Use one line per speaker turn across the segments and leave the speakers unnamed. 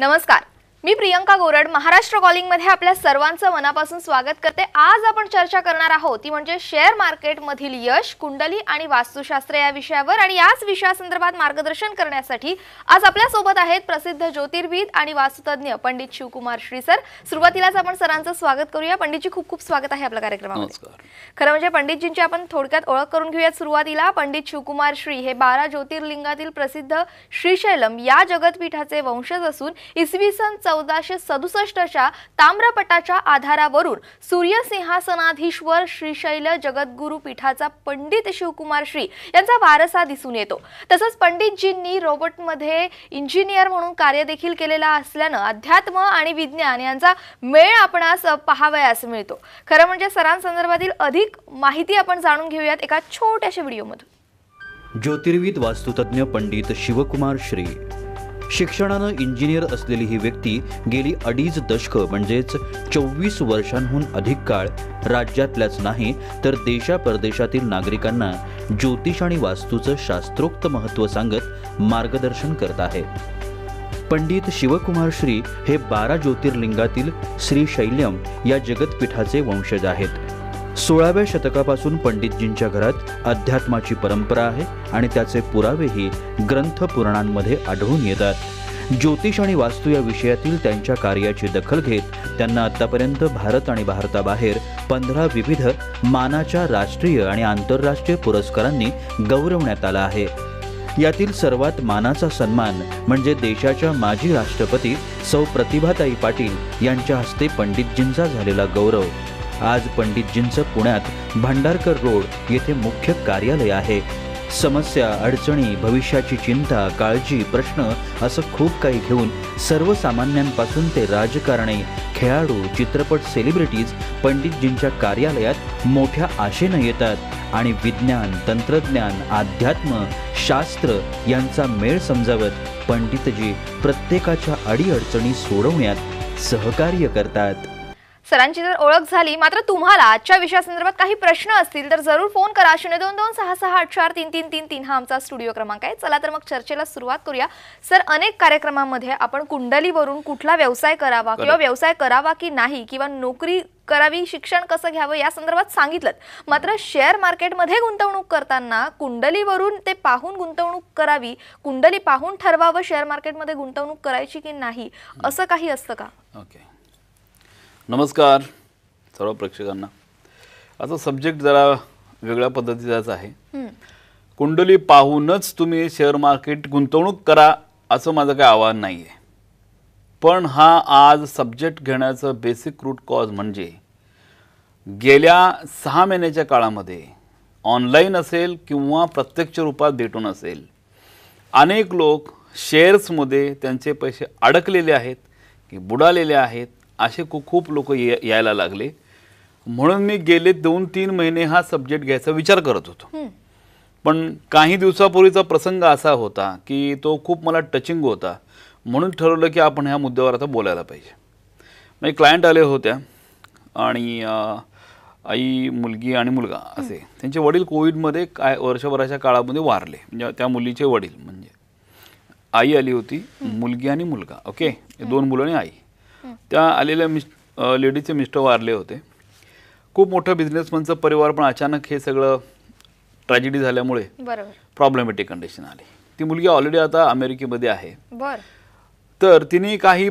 नमस्कार मी प्रियंका गोरड महाराष्ट्र कॉलिंग मध्ये आपल्या सर्वांचं मनापासून स्वागत करते आज आपण चर्चा करणार आहोत ती म्हणजे शेअर मार्केट मधील यश कुंडली आणि वास्तुशास्त्र या विषयावर आणि याच विषयासंदर्भात मार्गदर्शन करण्यासाठी आज सोबत आहेत प्रसिद्ध ज्योतिर्विद आणि वास्तुतज्ञ पंडित शिवकुमार श्री सर सुरुवातीलाच आपण सरांचं स्वागत करूया पंडितजी खूप खूप स्वागत आहे आपल्या कार्यक्रमामध्ये खरं म्हणजे पंडितजींची आपण थोडक्यात ओळख करून घेऊयात सुरुवातीला पंडित शिवकुमार श्री हे बारा ज्योतिर्लिंगातील प्रसिद्ध श्रीशैलम या जगतपीठाचे वंशज असून इसवी सन चौदाशे सदुसष्टच्या ताम्रपटाच्या आधारावरून सूर्यसिंहासनाधीश्वर श्रीशैल जगद्गुरु पीठाचा पंडित शिवकुमार श्री यांचा वारसा दिसून येतो तसंच पंडितजींनी रोबोटमध्ये इंजिनियर म्हणून कार्य देखील केलेला असल्यानं अध्यात्म आणि विज्ञान यांचा मेळ आपणास पाहावयास मिळतो खरं म्हणजे सरांसंदर्भातील अधिक माहिती आपण जाणून घेऊयात एका छोट्याशा व्हिडिओमधून
ज्योतिर्विद वास्तुतज्ञ पंडित शिवकुमार श्री शिक्षणानं इंजिनियर असलेली ही व्यक्ती गेली अडीच दशकं म्हणजेच चोवीस वर्षांहून अधिक काळ राज्यातल्याच नाही तर देशा परदेशातील नागरिकांना ज्योतिष आणि वास्तूचं शास्त्रोक्त महत्त्व सांगत मार्गदर्शन करत आहे पंडित शिवकुमार श्री हे बारा ज्योतिर्लिंगातील श्री शैल्यम या जगतपीठाचे वंशज आहेत सोळाव्या शतकापासून पंडितजींच्या घरात अध्यात्माची परंपरा आहे आणि त्याचे पुरावेही ग्रंथ पुराणांमध्ये आढळून येतात ज्योतिष आणि वास्तू या विषयातील त्यांच्या कार्याची दखल घेत त्यांना आतापर्यंत भारत आणि भारताबाहेर पंधरा विविध मानाच्या राष्ट्रीय आणि आंतरराष्ट्रीय पुरस्कारांनी गौरवण्यात आला आहे यातील सर्वात मानाचा सन्मान म्हणजे देशाच्या माजी राष्ट्रपती सौ प्रतिभाताई पाटील यांच्या हस्ते पंडितजींचा झालेला गौरव आज पंडितजींचं पुण्यात भंडारकर रोड येथे मुख्य कार्यालय आहे समस्या अडचणी भविष्याची चिंता काळजी प्रश्न असं खूप काही घेऊन सर्वसामान्यांपासून ते राजकारणी खेळाडू चित्रपट सेलिब्रिटीज पंडितजींच्या कार्यालयात मोठ्या आशेनं येतात आणि विज्ञान तंत्रज्ञान अध्यात्म शास्त्र यांचा मेळ समजावत पंडितजी प्रत्येकाच्या अडीअडचणी सोडवण्यात सहकार्य करतात
सरांची जर ओळख झाली मात्र तुम्हाला आजच्या विषयासंदर्भात काही प्रश्न असतील तर जरूर फोन करा शून्य दोन दोन सहा सहा आठ चार तीन तीन तीन तीन हा आमचा स्टुडिओ क्रमांक आहे चला तर मग चर्चेला सुरुवात करूया सर अनेक कार्यक्रमांमध्ये आपण कुंडलीवरून कुठला व्यवसाय करावा किंवा व्यवसाय करावा की नाही किंवा नोकरी करावी शिक्षण कसं घ्यावं या संदर्भात सांगितलं मात्र शेअर मार्केटमध्ये गुंतवणूक करताना कुंडलीवरून ते पाहून गुंतवणूक करावी कुंडली पाहून ठरवावं शेअर मार्केटमध्ये गुंतवणूक करायची की नाही असं काही असतं का
ओके नमस्कार सर्व प्रेक्षकांना आता सब्जेक्ट जरा वेगळ्या पद्धतीचाच आहे कुंडली पाहूनच तुम्ही शेअर मार्केट गुंतवणूक करा असं माझं काही आव्हान नाही आहे पण हा आज सब्जेक्ट घेण्याचं बेसिक रूट कॉज म्हणजे गेल्या सहा महिन्याच्या काळामध्ये ऑनलाईन असेल किंवा प्रत्यक्ष रूपात भेटून असेल अनेक लोक शेअर्समध्ये त्यांचे पैसे अडकलेले आहेत की बुडालेले आहेत असे खूप लोक ये यायला लागले म्हणून मी गेले दोन तीन महिने हा सब्जेक्ट घ्यायचा विचार करत होतो पण काही दिवसापूर्वीचा प्रसंग असा होता की तो खूप मला टचिंग होता म्हणून ठरवलं की आपण ह्या मुद्द्यावर आता बोलायला पाहिजे म्हणजे क्लायंट आले होत्या आणि आई मुलगी आणि मुलगा असे त्यांचे वडील कोविडमध्ये काय वर्षभराच्या काळामध्ये वारले म्हणजे त्या मुलीचे वडील म्हणजे आई आली होती मुलगी आणि मुलगा ओके दोन मुलं आणि आई त्या आलेल्या मिस लेडीचे मिस्टर वारले होते खूप मोठं बिझनेसमॅनचं परिवार पण अचानक हे सगळं ट्रॅजेडी झाल्यामुळे प्रॉब्लेमॅटिक कंडिशन आली ती मुलगी ऑलरेडी आता अमेरिकेमध्ये आहे तर तिने काही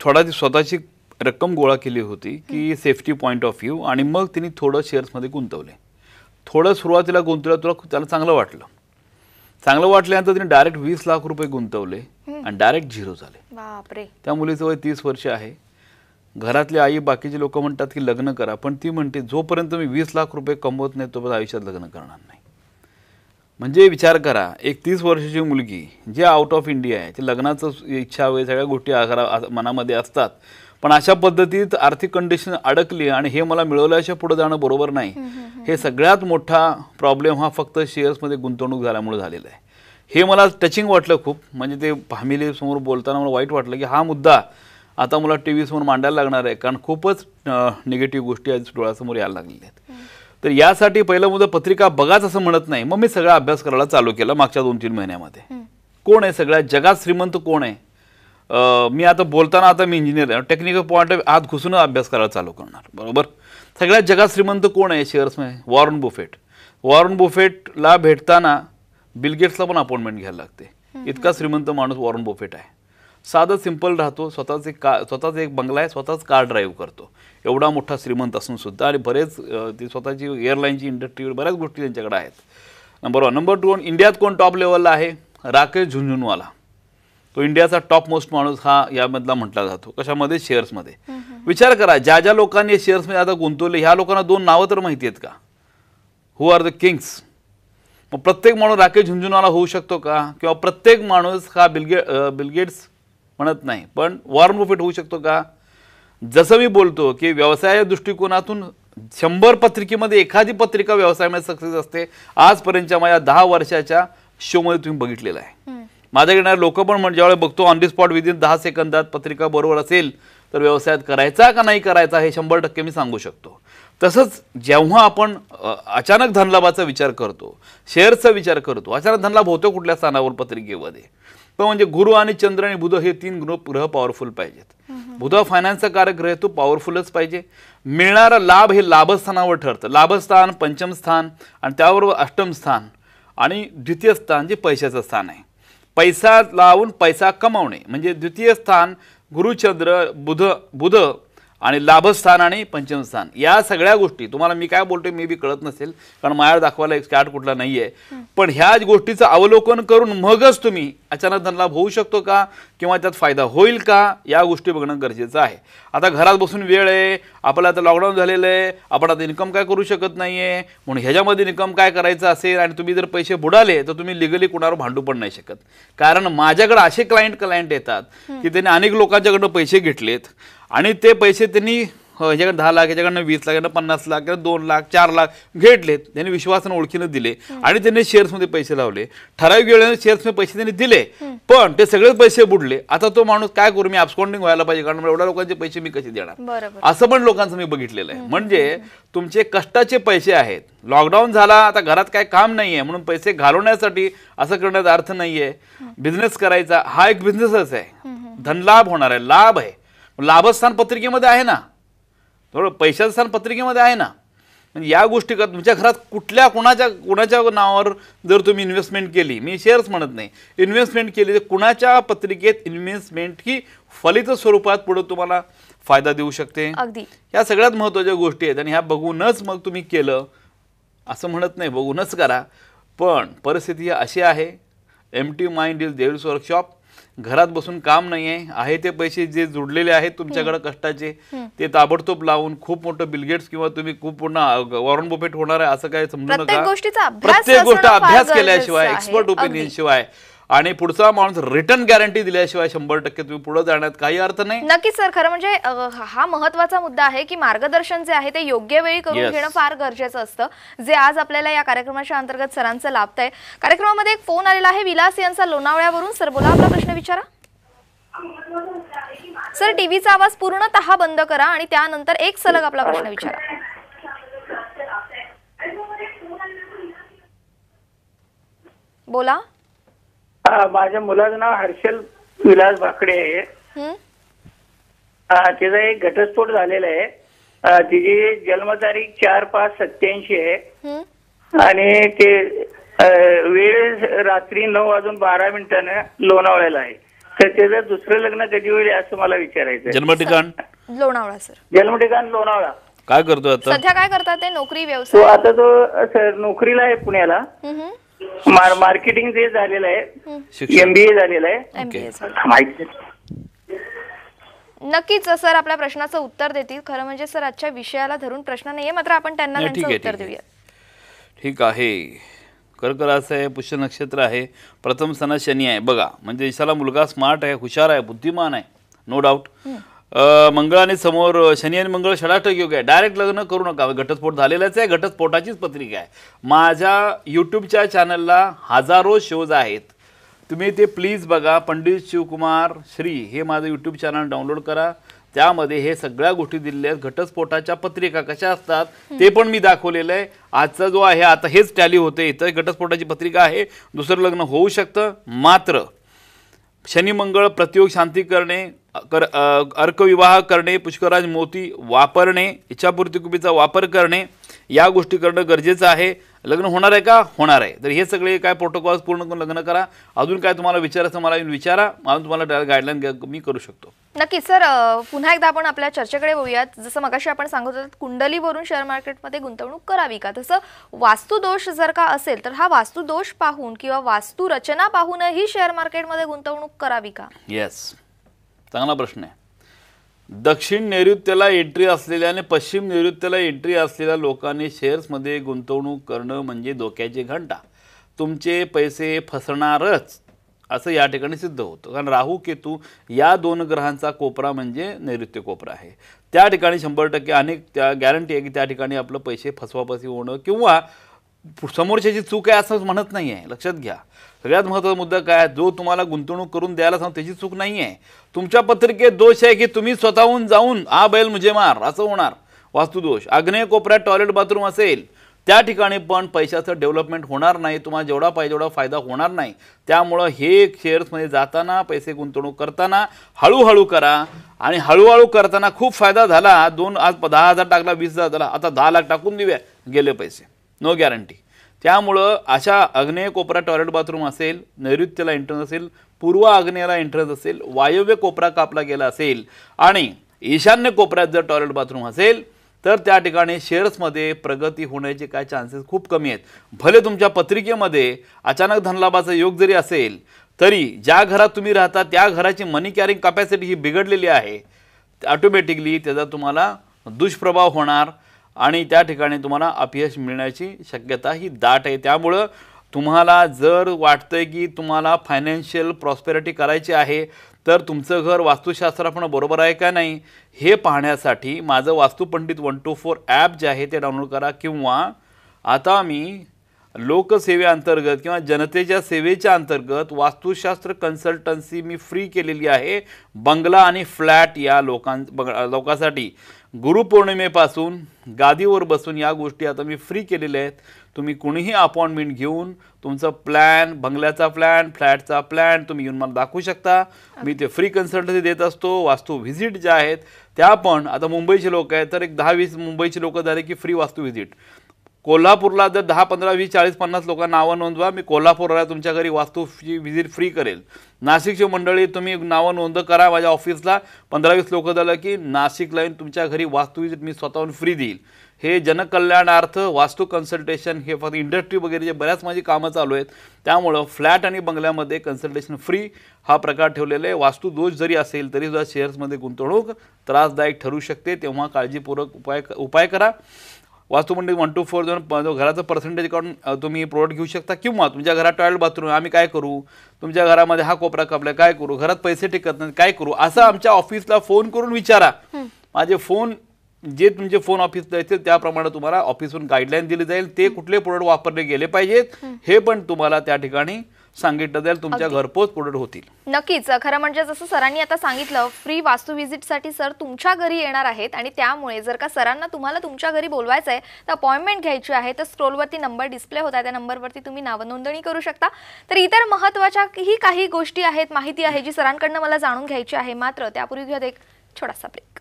थोडा स्वतःची रक्कम गोळा केली होती की सेफ्टी पॉईंट ऑफ व्ह्यू आणि मग तिने थोडं शेअर्समध्ये गुंतवले थोडं सुरुवातीला गुंतवलं तुला त्याला चांगलं वाटलं चांगलं वाटल्यानंतर तिने डायरेक्ट वीस लाख रुपये गुंतवले आणि डायरेक्ट झिरो
झाले
त्या मुलीचं वय तीस वर्ष आहे घरातले आई बाकीचे लोक म्हणतात की लग्न करा पण ती म्हणते जोपर्यंत मी वीस लाख रुपये कमवत नाही तोपर्यंत आयुष्यात लग्न करणार नाही म्हणजे विचार करा एक तीस वर्षाची मुलगी जे आउट ऑफ इंडिया आहे ते लग्नाचं इच्छा वगैरे सगळ्या गोष्टी मनामध्ये असतात पण अशा पद्धतीत आर्थिक कंडिशन अडकली आणि हे मला मिळवल्याशिवाय पुढे जाणं बरोबर नाही हे सगळ्यात मोठा प्रॉब्लेम हा फक्त शेअर्समध्ये गुंतवणूक झाल्यामुळे झालेला आहे हे मला टचिंग वाटलं खूप म्हणजे ते फॅमिलीसमोर बोलताना मला वाईट वाटलं की हा मुद्दा आता मला टी व्हीसमोर मांडायला लागणार आहे कारण खूपच निगेटिव्ह गोष्टी आज डोळ्यासमोर यायला लागलेल्या आहेत तर यासाठी पहिलं मुद्दा पत्रिका बघाच असं म्हणत नाही मग मी सगळा अभ्यास करायला चालू केला मागच्या दोन तीन महिन्यामध्ये कोण आहे सगळ्या जगात श्रीमंत कोण आहे मी आता बोलताना आता मी इंजिनियर आहे टेक्निकल पॉईंट आत घुसून अभ्यास करायला चालू करणार बरोबर सगळ्यात जगात श्रीमंत कोण आहे शेअर्समध्ये वॉरन बुफेट वॉरन बुफेटला भेटताना बिलगेट्सला पण अपॉइंटमेंट घ्यायला लागते इतका श्रीमंत माणूस वॉरन बुफेट आहे साधं सिंपल राहतो स्वतःच एक का स्वतःच एक बंगला आहे स्वतःच कार ड्राईव्ह करतो एवढा मोठा श्रीमंत असून सुद्धा आणि बरेच ती स्वतःची एअरलाईनची इंडस्ट्रीवर बऱ्याच गोष्टी त्यांच्याकडे आहेत नंबर वन नंबर टू इंडियात कोण टॉप लेवलला आहे राकेश झुंझुनवाला तो इंडियाचा टॉप मोस्ट माणूस हा यामधला म्हटला जातो कशामध्ये शेअर्समध्ये विचार करा ज्या ज्या लोकांनी शेअर्समध्ये आता गुंतवले ह्या लोकांना दोन नावं तर माहिती आहेत का हु आर द किंग्स मग प्रत्येक माणूस राकेश झुंझुनाला होऊ शकतो का किंवा प्रत्येक माणूस हा बिलगे बिलगेट्स म्हणत नाही पण वॉर्म बुफेट होऊ शकतो का जसं मी बोलतो की व्यवसाय दृष्टिकोनातून शंभर पत्रिकेमध्ये एखादी पत्रिका व्यवसायामध्ये सक्सेस असते आजपर्यंतच्या माझ्या दहा वर्षाच्या शोमध्ये तुम्ही बघितलेला आहे माझ्या येणारे लोक पण म्हणजे ज्यावेळेला बघतो ऑन दी स्पॉट विदिन दहा सेकंदात पत्रिका बरोबर असेल तर व्यवसायात करायचा का नाही करायचा हे शंभर टक्के मी सांगू शकतो तसंच जेव्हा आपण अचानक धनलाभाचा विचार करतो शेअरचा विचार करतो अचानक धनलाभ होतो कुठल्या स्थानावर पत्रिकेमध्ये तो म्हणजे गुरु आणि चंद्र आणि बुध हे तीन ग्रुप ग्रह पॉवरफुल पाहिजेत बुध फायनान्सचा कार्यग्रह ग्रह तो पॉवरफुलच पाहिजे मिळणारा लाभ हे लाभस्थानावर ठरतं लाभस्थान पंचमस्थान आणि त्याबरोबर अष्टम स्थान आणि द्वितीय स्थान जे पैशाचं स्थान आहे पैसा लावून पैसा कमावणे म्हणजे द्वितीय स्थान गुरुचंद्र बुध बुध आणि लाभस्थान आणि पंचमस्थान या सगळ्या गोष्टी तुम्हाला मी काय बोलतोय मे बी कळत नसेल कारण माया दाखवायला एक स्टार्ट कुठला नाही आहे पण ह्या गोष्टीचं अवलोकन करून मगच तुम्ही अचानक धनलाभ होऊ शकतो का किंवा त्यात फायदा होईल का या गोष्टी बघणं गरजेचं आहे आता घरात बसून वेळ आहे आपल्याला आता लॉकडाऊन झालेलं आहे आपण आता इन्कम काय करू शकत नाही आहे म्हणून ह्याच्यामध्ये इन्कम काय करायचं असेल आणि तुम्ही जर पैसे बुडाले तर तुम्ही लिगली कुणावर भांडू पण नाही शकत कारण माझ्याकडे असे क्लायंट क्लायंट येतात की त्यांनी अनेक लोकांच्याकडनं पैसे घेतलेत आणि ते पैसे त्यांनी हो, ह्याच्याकडे दहा लाख याच्याकडनं वीस लाख पन्नास लाख दोन लाख चार लाख घेतले त्यांनी विश्वासानं ओळखीनं दिले आणि त्यांनी शेअर्समध्ये पैसे लावले ठराविक वेळेने शेअर्समध्ये पैसे त्यांनी दिले पण ते सगळेच पैसे बुडले आता तो माणूस काय करू मी अपस्कोंडिंग व्हायला पाहिजे कारण एवढ्या लोकांचे पैसे मी कसे देणार असं पण लोकांचं मी बघितलेलं आहे म्हणजे तुमचे कष्टाचे पैसे आहेत लॉकडाऊन झाला आता घरात काय काम नाही आहे म्हणून पैसे घालवण्यासाठी असं करण्याचा अर्थ नाही आहे बिझनेस करायचा हा एक बिझनेसच आहे धनलाभ होणार आहे लाभ आहे लाभस्थान पत्रिकेमध्ये आहे ना थोडं पैशाचं स्थान पत्रिकेमध्ये आहे ना म्हणजे या गोष्टी करत तुमच्या घरात कुठल्या कुणाच्या कुणाच्या नावावर जर तुम्ही इन्व्हेस्टमेंट केली मी शेअर्स म्हणत नाही इन्व्हेस्टमेंट केली तर कुणाच्या पत्रिकेत इन्व्हेस्टमेंट ही फलित स्वरूपात पुढे तुम्हाला फायदा देऊ शकते अगदी या सगळ्यात महत्त्वाच्या गोष्टी आहेत आणि ह्या बघूनच मग तुम्ही केलं असं म्हणत नाही बघूनच करा पण परिस्थिती अशी आहे empty mind is devil's workshop घरात बसून काम नाहीये आहे ते पैसे जे जुडलेले आहेत तुमच्याकडे कष्टाचे ते ताबडतोब लावून खूप मोठं बिलगेट्स किंवा तुम्ही खूप पूर्ण वॉरन बुफेट होणार आहे असं काय समजू नका
प्रत्येक गोष्ट अभ्यास केल्याशिवाय एक्सपर्ट ओपिनियन
शिवाय आणि पुढचा माणूस रिटर्न गॅरंटी दिल्याशिवाय शंभर टक्के तुम्ही पुढे जाण्यात काही अर्थ नाही
नक्कीच सर खरं म्हणजे हा महत्वाचा मुद्दा आहे की मार्गदर्शन जे आहे ते योग्य वेळी करून घेणं फार गरजेचं असतं जे आज आपल्याला या कार्यक्रमाच्या अंतर्गत सरांचं लाभत आहे कार्यक्रमामध्ये एक फोन आलेला आहे विलास यांचा लोणावळ्यावरून सर बोला आपला प्रश्न विचारा सर टीव्हीचा आवाज पूर्णतः बंद करा आणि त्यानंतर एक सलग आपला प्रश्न विचारा बोला
माझ्या मुलाचं नाव हर्षल विलास भाकडे आहे तिचा एक घटस्फोट झालेला आहे तिची जन्मतारीख चार पाच सत्याऐंशी आहे आणि ते वेळ रात्री नऊ वाजून बारा मिनिटानं लोणावळ्याला आहे तर त्याचं दुसरं लग्न कधी होईल असं मला विचारायचं जन्मठिकाण
लोणावळा सर
जन्म ठिकाण लोणावळा काय करतो आता
सध्या काय करतात ते नोकरी व्यवसाय
आता तो सर नोकरीला आहे पुण्याला मार- मार्केटिंग जे झालेलं
आहे
एमबीए झालेलं आहे माहिती
नक्कीच सर आपल्या प्रश्नाचं उत्तर देतील खरं म्हणजे सर आजच्या विषयाला धरून प्रश्न नाहीये मात्र आपण त्यांना ठीक उत्तर ठीक आहे. देऊया
ठीक आहे आहे पुष्य नक्षत्र आहे प्रथम स्थानात शनी आहे बघा म्हणजे ईशाला मुलगा स्मार्ट आहे हुशार आहे बुद्धिमान आहे नो डाऊट मंगळ आणि समोर शनी आणि मंगळ षडाष्टक योग आहे डायरेक्ट लग्न करू नका घटस्फोट झालेलाच आहे घटस्फोटाचीच पत्रिका आहे माझ्या यूट्यूबच्या चॅनलला हजारो शोज आहेत तुम्ही ते प्लीज बघा पंडित शिवकुमार श्री हे माझं यूट्यूब चॅनल डाउनलोड करा त्यामध्ये हे सगळ्या गोष्टी दिलेल्या आहेत घटस्फोटाच्या पत्रिका कशा असतात ते पण मी दाखवलेलं आहे आजचा जो आहे आता हेच टॅली होते इथं घटस्फोटाची पत्रिका आहे दुसरं लग्न होऊ शकतं मात्र मंगळ प्रतियोग शांती करणे कर अर्कविवाह करणे पुष्कराज मोती वापरणे इच्छापूर्ती कुपीचा वापर करणे या गोष्टी करणं गरजेचं आहे लग्न होणार आहे का होणार आहे तर हे सगळे काय प्रोटोकॉल्स पूर्ण करून लग्न करा अजून काय तुम्हाला विचारायचं मला येऊन विचारा म्हणून तुम्हाला गाईडलाईन मी करू शकतो
नक्की सर पुन्हा एकदा आपण आपल्या चर्चेकडे बोलूयात जसं मगाशी आपण सांगत होतो कुंडलीवरून शेअर मार्केटमध्ये गुंतवणूक करावी का तसं वास्तुदोष जर का असेल तर हा वास्तुदोष पाहून किंवा वास्तुरचना पाहूनही शेअर मार्केटमध्ये गुंतवणूक करावी का
येस चांगला प्रश्न आहे दक्षिण नैऋत्याला एंट्री असलेल्या आणि पश्चिम नैऋत्याला एंट्री असलेल्या लोकांनी शेअर्समध्ये गुंतवणूक करणं म्हणजे धोक्याची घंटा तुमचे पैसे फसणारच असं या ठिकाणी सिद्ध होतं कारण राहू केतू या दोन ग्रहांचा कोपरा म्हणजे नैऋत्य कोपरा आहे त्या ठिकाणी शंभर टक्के अनेक त्या गॅरंटी आहे की त्या ठिकाणी आपलं पैसे फसवाफसी होणं किंवा समोरच्याची चूक आहे असं म्हणत नाही आहे लक्षात घ्या सगळ्यात महत्त्वाचा मुद्दा काय जो तुम्हाला गुंतवणूक करून द्यायला सांग त्याची चूक नाही आहे तुमच्या पत्रिकेत दोष आहे की तुम्ही स्वतःहून जाऊन आ बैल म्हणजे मार असं होणार वास्तुदोष आग्नेय कोपऱ्यात टॉयलेट बाथरूम असेल त्या ठिकाणी पण पैशाचं डेव्हलपमेंट होणार नाही तुम्हाला जेवढा पाहिजे तेवढा फायदा होणार नाही त्यामुळं हे शेअर्समध्ये जाताना पैसे गुंतवणूक करताना हळूहळू करा आणि हळूहळू करताना खूप फायदा झाला दोन आज दहा हजार टाकला वीस हजार झाला आता दहा लाख टाकून देऊया गेले पैसे नो गॅरंटी त्यामुळं अशा आग्नेय कोपरा टॉयलेट बाथरूम असेल नैऋत्यला एंट्रन्स असेल पूर्व आग्नेयाला एंट्रन्स असेल वायव्य कोपरा कापला गेला असेल आणि ईशान्य कोपऱ्यात जर टॉयलेट बाथरूम असेल तर त्या ठिकाणी शेअर्समध्ये प्रगती होण्याचे काय चान्सेस खूप कमी आहेत भले तुमच्या पत्रिकेमध्ये अचानक धनलाभाचा योग जरी असेल तरी ज्या घरात तुम्ही राहता त्या घराची मनी कॅरिंग कॅपॅसिटी ही बिघडलेली आहे ऑटोमॅटिकली त्याचा तुम्हाला दुष्प्रभाव होणार आणि त्या ठिकाणी तुम्हाला अपयश मिळण्याची शक्यता ही दाट आहे त्यामुळं तुम्हाला जर वाटतं आहे की तुम्हाला फायनान्शियल प्रॉस्पेरिटी करायची आहे तर तुमचं घर वास्तुशास्त्र पण बरोबर आहे का नाही हे पाहण्यासाठी माझं वास्तुपंडित वन टू फोर ॲप जे आहे ते डाउनलोड करा किंवा आता मी लोकसेवेअंतर्गत किंवा जनतेच्या सेवेच्या अंतर्गत वास्तुशास्त्र कन्सल्टन्सी मी फ्री केलेली आहे बंगला आणि फ्लॅट या लोकां लोकांसाठी गुरुपौर्णिमेपासून गादीवर बसून या गोष्टी आता मी फ्री केलेल्या आहेत तुम्ही कुणीही अपॉइंटमेंट घेऊन तुमचा प्लॅन बंगल्याचा प्लॅन फ्लॅटचा प्लॅन तुम्ही येऊन मला दाखवू शकता मी ते फ्री कन्सल्टन्सी देत असतो वास्तू व्हिजिट ज्या आहेत त्या पण आता मुंबईचे लोक आहेत तर एक दहा वीस मुंबईचे लोक झाले की फ्री वास्तू व्हिजिट कोल्हापूरला जर दहा पंधरा वीस चाळीस पन्नास लोकांना नावं नोंदवा मी कोल्हापूरला तुमच्या घरी वास्तूची व्हिजिट फ्री करेल नाशिकची मंडळी तुम्ही नावं नोंद करा माझ्या ऑफिसला पंधरा वीस लोकं झालं की नाशिकला येऊन तुमच्या घरी वास्तू विजिट मी स्वतःहून फ्री देईल हे जनकल्याणार्थ वास्तू कन्सल्टेशन हे फक्त इंडस्ट्री वगैरे जे बऱ्याच माझी कामं चालू आहेत त्यामुळं फ्लॅट आणि बंगल्यामध्ये कन्सल्टेशन फ्री हा प्रकार ठेवलेला आहे वास्तू दोष जरी असेल तरीसुद्धा शेअर्समध्ये गुंतवणूक त्रासदायक ठरू शकते तेव्हा काळजीपूर्वक उपाय उपाय करा वास्तू म्हणजे वन टू फोर जाऊन घराचं पर्सेंटेज काढून तुम्ही प्रोडक्ट घेऊ शकता किंवा तुमच्या घरात टॉयलेट बाथरूम आम्ही काय करू तुमच्या घरामध्ये हा कोपरा कापला काय करू घरात पैसे टिकत नाही काय करू असं आमच्या ऑफिसला फोन करून विचारा माझे फोन जे तुमचे फोन ऑफिसला येतील त्याप्रमाणे तुम्हाला ऑफिसहून गाईडलाईन दिली जाईल ते कुठले प्रोडक्ट वापरले गेले पाहिजेत हे पण तुम्हाला त्या ठिकाणी सांगितलं जाईल तुमच्या घरपोच प्रोडक्ट होतील
नक्कीच खरं म्हणजे जसं सरांनी आता सांगितलं फ्री वास्तू व्हिजिटसाठी सर तुमच्या घरी येणार आहेत आणि त्यामुळे जर का सरांना तुम्हाला तुमच्या घरी बोलवायचं आहे तर अपॉइंटमेंट घ्यायची आहे तर स्क्रोलवरती नंबर डिस्प्ले होता त्या नंबरवरती तुम्ही नाव नोंदणी करू शकता तर इतर महत्वाच्या ही काही गोष्टी आहेत माहिती आहे जी सरांकडनं मला जाणून घ्यायची आहे मात्र त्यापूर्वी घेऊन एक छोटासा ब्रेक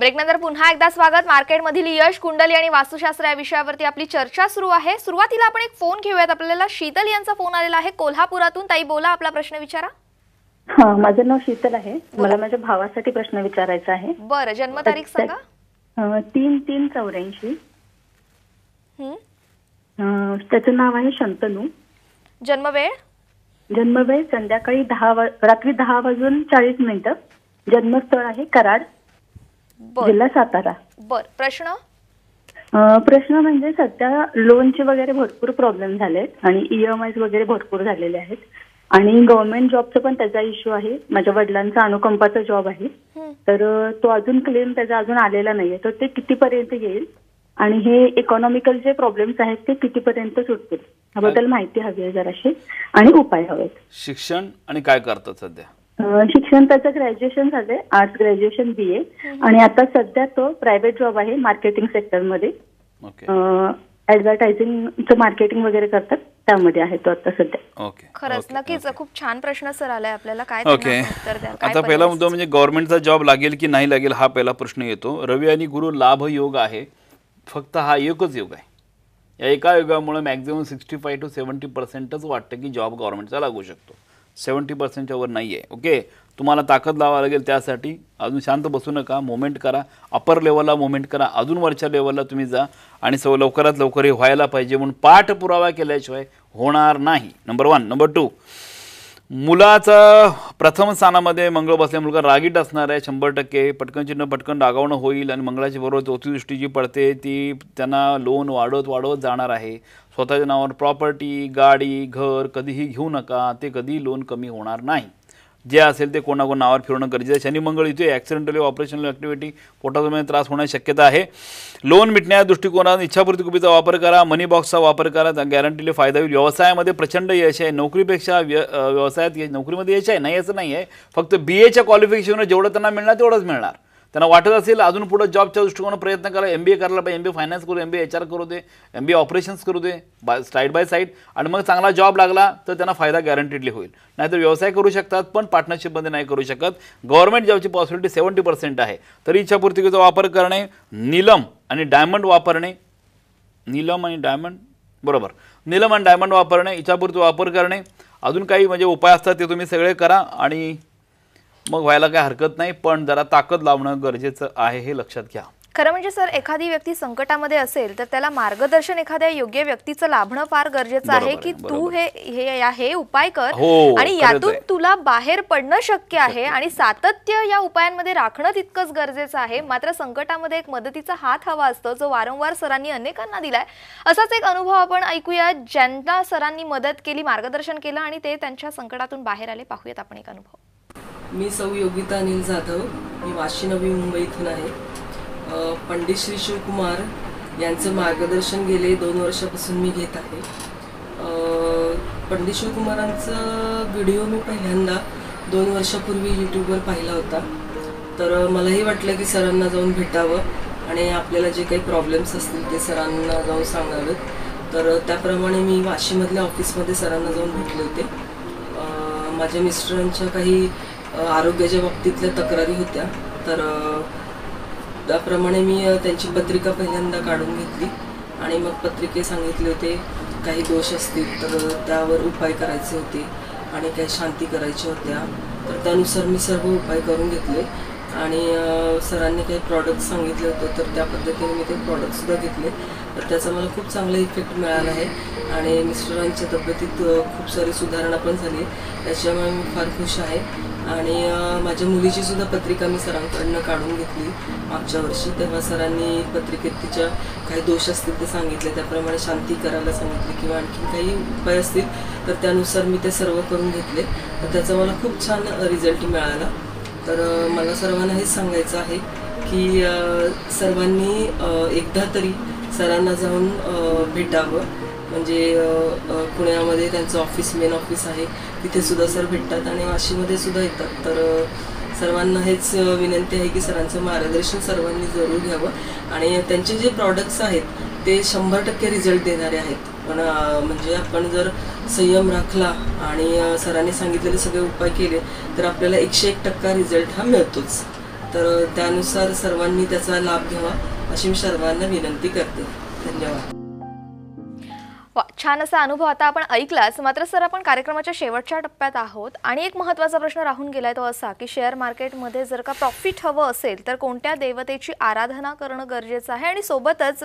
ब्रेकनंतर पुन्हा एकदा स्वागत मार्केटमधील यश कुंडली आणि वास्तुशास्त्र या विषयावरती आपली चर्चा सुरू आहे सुरुवातीला आपण एक फोन घेऊयात आपल्याला शीतल यांचा फोन आलेला आहे कोल्हापुरातून ताई बोला आपला प्रश्न विचारा
माझं नाव शीतल आहे मला माझ्या भावासाठी प्रश्न विचारायचा आहे
बरं जन्मतारीख सांगा
तीन तीन चौऱ्याऐंशी त्याचं नाव आहे शंतनू जन्मवेळ जन्मवेळ संध्याकाळी दहा रात्री दहा वाजून चाळीस मिनिट जन्मस्थळ आहे कराड जिल्हा सातारा
बर प्रश्न
प्रश्न म्हणजे सध्या लोनचे वगैरे भरपूर प्रॉब्लेम झालेत आणि ईएमआय e वगैरे भरपूर झालेले आहेत आणि गव्हर्नमेंट जॉबचा पण त्याचा इश्यू आहे माझ्या वडिलांचा अनुकंपाचा जॉब आहे तर तो अजून क्लेम त्याचा अजून आलेला नाहीये तर ते कितीपर्यंत येईल आणि हे इकॉनॉमिकल जे प्रॉब्लेम्स आहेत ते कितीपर्यंत सुटतील याबद्दल माहिती हवी आहे जराशी आणि उपाय हवेत
शिक्षण आणि काय करतात सध्या
शिक्षण त्याचं ग्रॅज्युएशन झालंय आर्ट्स ग्रॅज्युएशन बी ए आणि आता सध्या तो प्रायव्हेट जॉब आहे मार्केटिंग सेक्टरमध्ये ऍडव्हर्टायझिंगचं मार्केटिंग वगैरे करतात त्यामध्ये आहे तो आता सध्या
ओके
खरंच नक्कीच खूप छान प्रश्न सर आलाय आपल्याला काय ओके आता पहिला मुद्दा
म्हणजे गव्हर्नमेंटचा जॉब लागेल की नाही लागेल हा पहिला प्रश्न येतो रवी आणि गुरु लाभ योग आहे फक्त हा एकच योग आहे या एका युगामुळे maximum sixty five to seventy पर्सेंटच वाटतं की जॉब गव्हर्नमेंटचा लागू शकतो सेवन्टी पर्सेंटच्यावर वर नाही आहे ओके तुम्हाला ताकद लावा लागेल त्यासाठी अजून शांत बसू नका मोमेंट करा अपर लेवलला मोमेंट करा अजून वरच्या लेवलला तुम्ही जा आणि सव लवकरात लवकर हे व्हायला पाहिजे म्हणून पाठपुरावा केल्याशिवाय होणार नाही नंबर वन नंबर टू मुलाचा प्रथम स्थानामध्ये मंगळ बसले मुलगा रागीट असणार आहे शंभर टक्के पटकन चिन्ह पटकन रागवणं होईल आणि मंगळाची बरोबर चौथी जी पडते ती त्यांना लोन वाढवत वाढवत जाणार आहे स्वतःच्या नावावर प्रॉपर्टी गाडी घर कधीही घेऊ नका ते कधी लोन कमी होणार नाही जे असेल ते कोणाकोण नावावर फिरणं गरजेचं आहे शनिमंगळ इथे ॲक्सिडेंटली ऑपरेशनल ॲक्टिव्हिटी पोटाजमध्ये त्रास होण्याची शक्यता आहे लोन मिटण्या दृष्टिकोनात इच्छापूर्ती कुपीचा वापर करा मनी बॉक्सचा वापर करा गॅरंटीले फायदा होईल व्यवसायामध्ये प्रचंड यश आहे नोकरीपेक्षा व्य व्यवसायात यश नोकरीमध्ये यश आहे नाही असं नाही आहे फक्त बी एच्या क्वालिफिकेशनवर जेवढं त्यांना मिळणार तेवढंच मिळणार त्यांना वाटत असेल अजून पुढं जॉबच्या दृष्टिकोनात प्रयत्न करा एम बी ए करायला पाहिजे एम बी ए फायनान्स करू एम बी एच आर करू दे एम बी ए ऑपरेशन्स करू दे बाय साईड बाय साईड आणि मग चांगला जॉब लागला तर त्यांना फायदा गॅरंटीडली होईल नाहीतर व्यवसाय करू शकतात पण पार्टनरशिपमध्ये नाही करू शकत गव्हर्मेंट जॉबची पॉसिबिलिटी सेवन्टी पर्सेंट आहे तर इच्छापूर्तीचा वापर करणे नीलम आणि डायमंड वापरणे निलम आणि डायमंड बरोबर नीलम आणि डायमंड वापरणे इच्छापूर्ती वापर करणे अजून काही म्हणजे उपाय असतात ते तुम्ही सगळे करा आणि मग व्हायला काही हरकत नाही पण जरा ताकद लावणं गरजेचं आहे हे लक्षात घ्या
खरं म्हणजे सर एखादी व्यक्ती संकटामध्ये असेल तर त्याला मार्गदर्शन एखाद्या योग्य व्यक्तीचं लाभणं फार गरजेचं आहे की तू हे हे, उपाय कर हो, आणि यातून तुला बाहेर पडणं शक्य आहे आणि सातत्य या उपायांमध्ये राखणं तितकंच गरजेचं आहे मात्र संकटामध्ये एक मदतीचा हात हवा असतो जो वारंवार सरांनी अनेकांना दिलाय असाच एक अनुभव आपण ऐकूया ज्यांना सरांनी मदत केली मार्गदर्शन केलं आणि ते त्यांच्या संकटातून बाहेर आले पाहूयात आपण एक अनुभव
मी सौ योगिता अनिल जाधव मी वाशी नवी मुंबईतून आहे पंडित श्री शिवकुमार यांचं मार्गदर्शन गेले दोन वर्षापासून मी घेत आहे पंडित शिवकुमारांचं व्हिडिओ मी पहिल्यांदा दोन वर्षापूर्वी यूट्यूबवर पाहिला होता तर मलाही वाटलं की सरांना जाऊन भेटावं आणि आपल्याला जे काही प्रॉब्लेम्स असतील ते सरांना जाऊन सांगावेत तर त्याप्रमाणे मी वाशीमधल्या ऑफिसमध्ये सरांना जाऊन भेटले होते माझ्या मिस्टरांच्या काही आरोग्याच्या बाबतीतल्या तक्रारी होत्या तर त्याप्रमाणे मी त्यांची पत्रिका पहिल्यांदा काढून घेतली आणि मग पत्रिके सांगितले होते काही दोष असतील तर त्यावर उपाय करायचे होते आणि काही शांती करायच्या होत्या तर त्यानुसार मी सर्व उपाय करून घेतले आणि सरांनी काही प्रॉडक्ट सांगितले होते तर त्या पद्धतीने मी ते प्रॉडक्टसुद्धा घेतले तर त्याचा मला खूप चांगला इफेक्ट मिळाला आहे आणि मिस्टरांच्या तब्येतीत खूप सारी सुधारणा पण झाली त्याच्यामुळे मी फार खुश आहे आणि माझ्या मुलीची सुद्धा पत्रिका मी सरांकडनं काढून घेतली मागच्या वर्षी तेव्हा सरांनी पत्रिकेत तिच्या काही दोष असतील ते सांगितले त्याप्रमाणे शांती करायला सांगितली किंवा आणखी काही उपाय असतील तर त्यानुसार मी ते सर्व करून घेतले तर त्याचा मला खूप छान रिझल्ट मिळाला तर मला सर्वांना हेच सांगायचं आहे की सर्वांनी एकदा तरी सरांना जाऊन भेटावं म्हणजे पुण्यामध्ये त्यांचं ऑफिस मेन ऑफिस आहे तिथे सुद्धा सर भेटतात आणि वाशीमध्ये सुद्धा येतात तर सर्वांना हेच विनंती आहे की सरांचं मार्गदर्शन सर्वांनी जरूर घ्यावं आणि त्यांचे जे प्रॉडक्ट्स आहेत ते शंभर टक्के रिझल्ट देणारे आहेत पण म्हणजे आपण जर संयम राखला आणि सरांनी सांगितलेले सगळे उपाय केले तर आपल्याला एकशे एक टक्का रिझल्ट हा मिळतोच तर त्यानुसार सर्वांनी त्याचा लाभ घ्यावा अशी मी सर्वांना विनंती करते धन्यवाद
छान असा अनुभव आता आपण ऐकलाच मात्र सर आपण कार्यक्रमाच्या शेवटच्या टप्प्यात आहोत आणि एक महत्त्वाचा प्रश्न राहून गेलाय तो असा की शेअर मार्केटमध्ये जर का प्रॉफिट हवं असेल तर कोणत्या देवतेची आराधना करणं गरजेचं आहे आणि सोबतच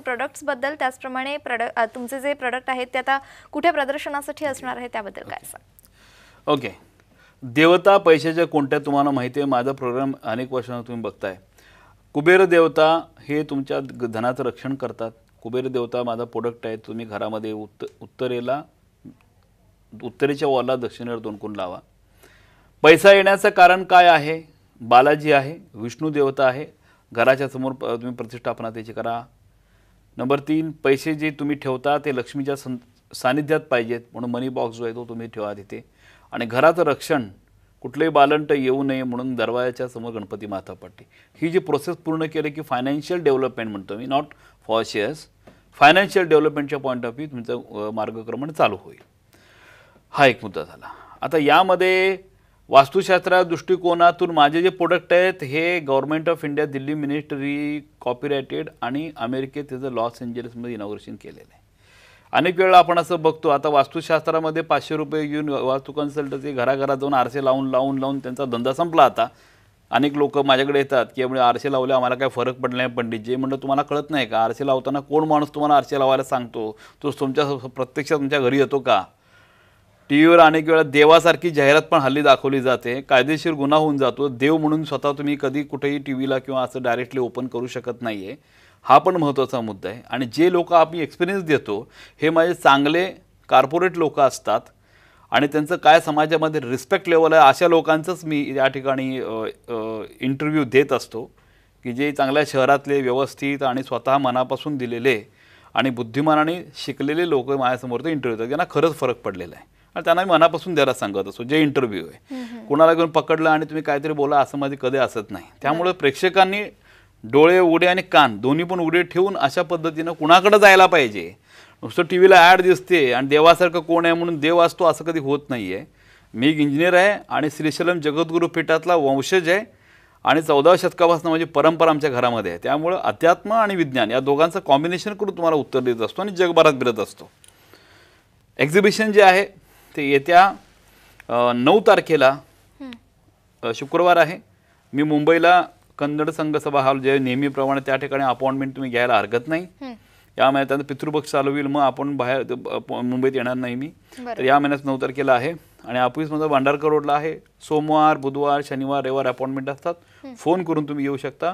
बद्दल त्याचप्रमाणे तुमचे जे प्रोडक्ट आहेत ते आता कुठे प्रदर्शनासाठी असणार आहे त्याबद्दल काय सांग
ओके देवता पैशाच्या कोणत्या तुम्हाला माहिती आहे माझा प्रोग्राम अनेक वर्षांना तुम्ही बघताय कुबेर देवता हे तुमच्या धनाचं रक्षण करतात कुबेर देवता माझा प्रोडक्ट आहे तुम्ही घरामध्ये उत्त उत्तरेला उत्तरेच्या वॉलला दक्षिणेवर दोन लावा पैसा येण्याचं कारण काय आहे बालाजी आहे विष्णू देवता आहे घराच्या समोर तुम्ही प्रतिष्ठापना त्याची करा नंबर तीन पैसे जे तुम्ही ठेवता ते लक्ष्मीच्या सं सानिध्यात पाहिजेत म्हणून मनी बॉक्स जो आहे तो तुम्ही ठेवा तिथे आणि घराचं रक्षण कुठलंही बालंट येऊ नये म्हणून दरवाजाच्या समोर गणपती माथा पाडते ही जी प्रोसेस पूर्ण केली की फायनान्शियल डेव्हलपमेंट म्हणतो मी नॉट फॉर शेअर्स फायनान्शियल डेव्हलपमेंटच्या पॉईंट ऑफ व्ह्यू तुमचं मार्गक्रमण चालू होईल हा एक मुद्दा झाला आता यामध्ये वास्तुशास्त्रा दृष्टिकोनातून माझे जे प्रोडक्ट आहेत हे government of India Delhi ministry copyrighted आणि अमेरिकेत त्याचं लॉस एंजलिसमध्ये इनॉग्रेशन केलेलं आहे अनेक वेळा आपण असं बघतो आता वास्तुशास्त्रामध्ये पाचशे रुपये घेऊन वास्तू कन्सल्टन्सी घराघरात जाऊन आरसे लावून लावून लावून त्यांचा धंदा संपला आता अनेक लोक माझ्याकडे येतात की म्हणजे आरसे लावले आम्हाला काय फरक पडला नाही पंडितजी म्हणलं तुम्हाला कळत नाही का आरसे लावताना कोण माणूस तुम्हाला आरसे लावायला सांगतो तो तुमच्या प्रत्यक्षात तुमच्या घरी येतो का टी व्हीवर अनेक वेळा देवासारखी जाहिरात पण हल्ली दाखवली जाते कायदेशीर गुन्हा होऊन जातो देव म्हणून स्वतः तुम्ही कधी कुठेही टी व्हीला किंवा असं डायरेक्टली ओपन करू शकत नाही आहे हा पण महत्त्वाचा मुद्दा आहे आणि जे लोक आम्ही एक्सपिरियन्स देतो हे माझे चांगले कार्पोरेट लोक असतात आणि त्यांचं काय समाजामध्ये रिस्पेक्ट लेवल आहे अशा लोकांचंच मी या ठिकाणी इंटरव्ह्यू देत असतो की जे चांगल्या शहरातले व्यवस्थित आणि स्वतः मनापासून दिलेले आणि बुद्धिमानाने शिकलेले लोक माझ्यासमोर ते इंटरव्ह्यू देतात ज्यांना खरंच फरक पडलेला आहे आणि त्यांना मी मनापासून द्यायला सांगत असतो जे इंटरव्ह्यू आहे कोणाला घेऊन पकडलं आणि तुम्ही काहीतरी बोला असं माझे कधी असत नाही त्यामुळे प्रेक्षकांनी डोळे उघडे आणि कान दोन्ही पण उघडे ठेवून अशा पद्धतीनं कुणाकडे जायला पाहिजे नुसतं टी व्हीला ॲड दिसते आणि देवासारखं कोण आहे म्हणून देव असतो असं कधी होत नाही आहे मी एक इंजिनियर आहे आणि श्रीशलम जगद्गुरु पीठातला वंशज आहे आणि चौदाव्या शतकापासून माझी परंपरा आमच्या घरामध्ये आहे त्यामुळं अध्यात्म आणि विज्ञान या दोघांचं कॉम्बिनेशन करून तुम्हाला उत्तर देत असतो आणि जगभरात फिरत असतो एक्झिबिशन जे आहे ते येत्या नऊ तारखेला शुक्रवार आहे मी मुंबईला कन्नड संघ सभा हा जे नेहमीप्रमाणे त्या ठिकाणी अपॉइंटमेंट तुम्ही घ्यायला हरकत नाही या महिन्यात पितृपक्ष चालू होईल मग आपण बाहेर मुंबईत येणार नाही मी तर या महिन्यात नऊ तारखेला आहे आणि मध्ये भांडारकर रोडला आहे सोमवार बुधवार शनिवार रविवार अपॉइंटमेंट असतात फोन करून तुम्ही येऊ शकता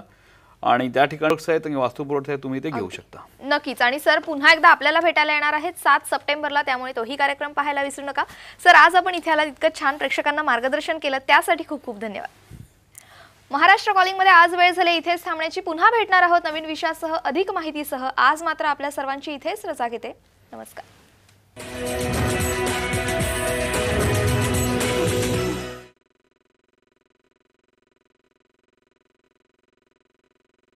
आणि त्या ठिकाणी वास्तुपुरवठा आहे तुम्ही ते घेऊ शकता
नक्कीच आणि सर पुन्हा एकदा आपल्याला भेटायला येणार आहेत सात सप्टेंबरला त्यामुळे तोही कार्यक्रम पाहायला विसरू नका सर आज आपण इथे आला इतकं छान प्रेक्षकांना मार्गदर्शन केलं त्यासाठी खूप खूप धन्यवाद महाराष्ट्र कॉलिंग मध्ये आज वेळ झाले इथेच थांबण्याची पुन्हा भेटणार आहोत नवीन विषयासह अधिक माहितीसह आज मात्र आपल्या सर्वांची इथेच रजा घेते नमस्कार